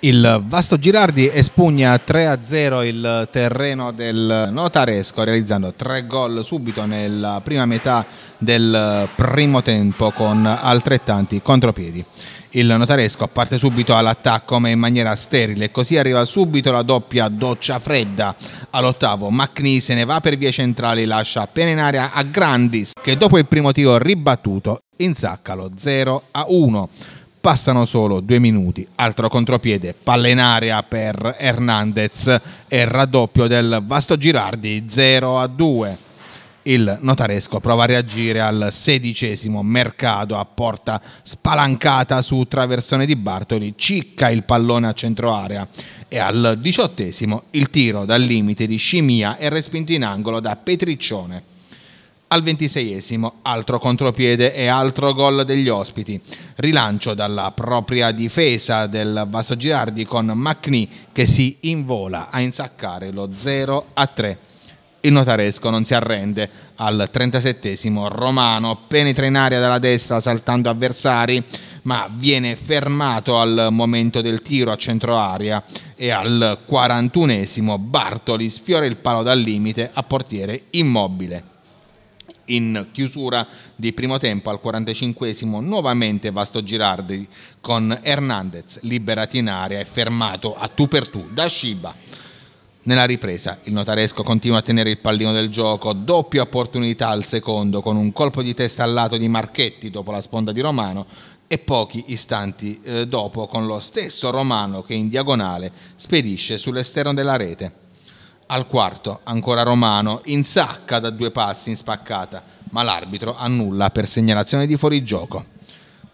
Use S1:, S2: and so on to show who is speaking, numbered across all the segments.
S1: Il Vasto Girardi espugna 3-0 il terreno del Notaresco realizzando tre gol subito nella prima metà del primo tempo con altrettanti contropiedi. Il Notaresco parte subito all'attacco ma in maniera sterile e così arriva subito la doppia doccia fredda. All'ottavo Macni se ne va per vie centrali lascia appena in aria a Grandis che dopo il primo tiro ribattuto insacca lo 0-1. Passano solo due minuti, altro contropiede, palla in aria per Hernandez e raddoppio del Vasto Girardi 0 a 2. Il notaresco prova a reagire al sedicesimo mercato a porta spalancata su traversone di Bartoli, cicca il pallone a centro area e al diciottesimo il tiro dal limite di Scimia è respinto in angolo da Petriccione. Al ventiseiesimo, altro contropiede e altro gol degli ospiti. Rilancio dalla propria difesa del Basso Girardi con Macni che si invola a insaccare lo 0 a 3. Il notaresco non si arrende. Al 37 Romano penetra in aria dalla destra saltando avversari, ma viene fermato al momento del tiro a centro aria e al 41 Bartoli sfiora il palo dal limite a portiere immobile. In chiusura di primo tempo al 45 esimo nuovamente Vasto Girardi con Hernandez liberato in area e fermato a tu per tu da Sciba. Nella ripresa il notaresco continua a tenere il pallino del gioco, doppia opportunità al secondo con un colpo di testa al lato di Marchetti dopo la sponda di Romano e pochi istanti eh, dopo con lo stesso Romano che in diagonale spedisce sull'esterno della rete. Al quarto, ancora Romano, in sacca da due passi in spaccata, ma l'arbitro annulla per segnalazione di fuorigioco.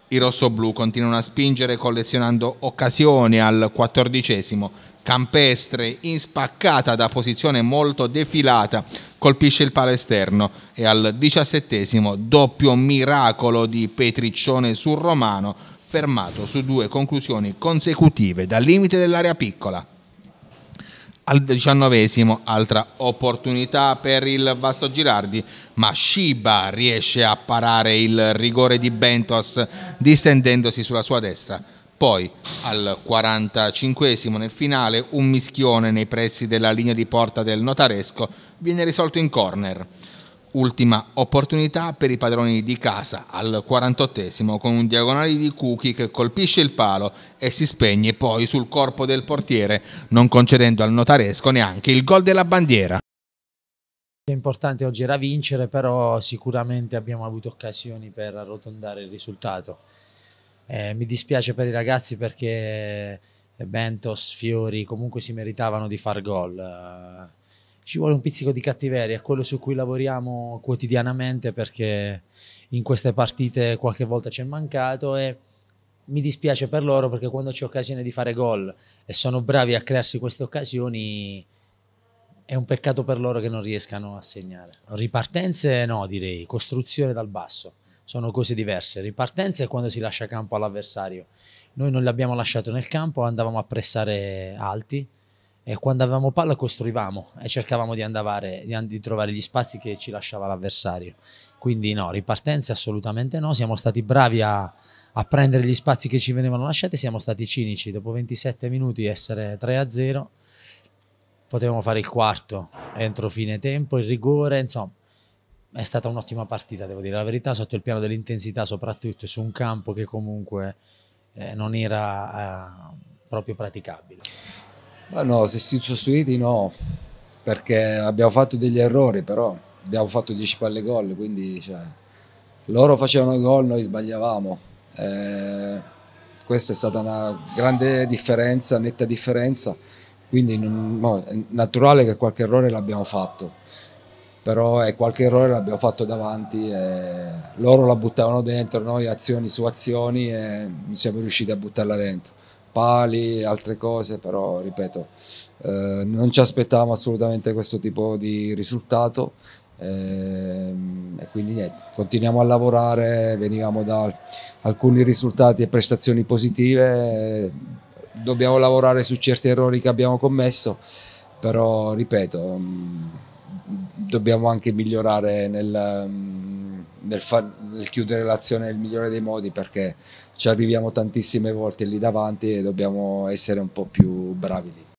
S1: I rossoblù continuano a spingere collezionando occasioni al quattordicesimo. Campestre, in spaccata da posizione molto defilata, colpisce il palo esterno e al diciassettesimo doppio miracolo di Petriccione sul Romano, fermato su due conclusioni consecutive dal limite dell'area piccola. Al diciannovesimo, altra opportunità per il Vasto Girardi, ma Shiba riesce a parare il rigore di Bentos distendendosi sulla sua destra. Poi al 45 nel finale un mischione nei pressi della linea di porta del notaresco viene risolto in corner. Ultima opportunità per i padroni di casa al 48 esimo con un diagonale di Cucchi che colpisce il palo e si spegne poi sul corpo del portiere, non concedendo al notaresco neanche il gol della bandiera.
S2: L'importante oggi era vincere, però sicuramente abbiamo avuto occasioni per arrotondare il risultato. Eh, mi dispiace per i ragazzi perché Bentos, Fiori comunque si meritavano di far gol ci vuole un pizzico di cattiveria, è quello su cui lavoriamo quotidianamente perché in queste partite qualche volta ci è mancato e mi dispiace per loro perché quando c'è occasione di fare gol e sono bravi a crearsi queste occasioni è un peccato per loro che non riescano a segnare. Ripartenze no direi, costruzione dal basso, sono cose diverse. Ripartenze è quando si lascia campo all'avversario. Noi non l'abbiamo lasciato nel campo, andavamo a pressare alti, e quando avevamo palla costruivamo e cercavamo di, andavare, di, di trovare gli spazi che ci lasciava l'avversario. Quindi no, ripartenze assolutamente no, siamo stati bravi a, a prendere gli spazi che ci venivano lasciati, siamo stati cinici, dopo 27 minuti essere 3-0, potevamo fare il quarto entro fine tempo, il rigore, insomma è stata un'ottima partita, devo dire la verità, sotto il piano dell'intensità, soprattutto su un campo che comunque eh, non era eh, proprio praticabile.
S3: Ma no, se si sostituiti no, perché abbiamo fatto degli errori, però abbiamo fatto 10 palle gol, quindi cioè, loro facevano gol, noi sbagliavamo. Eh, questa è stata una grande differenza, netta differenza, quindi no, è naturale che qualche errore l'abbiamo fatto, però eh, qualche errore l'abbiamo fatto davanti, e loro la buttavano dentro, noi azioni su azioni e non siamo riusciti a buttarla dentro pali, altre cose, però ripeto, eh, non ci aspettavamo assolutamente questo tipo di risultato eh, e quindi niente, continuiamo a lavorare, venivamo da alcuni risultati e prestazioni positive, dobbiamo lavorare su certi errori che abbiamo commesso, però ripeto, mm, dobbiamo anche migliorare nel, mm, nel, far, nel chiudere l'azione nel migliore dei modi perché ci arriviamo tantissime volte lì davanti e dobbiamo essere un po' più bravi lì.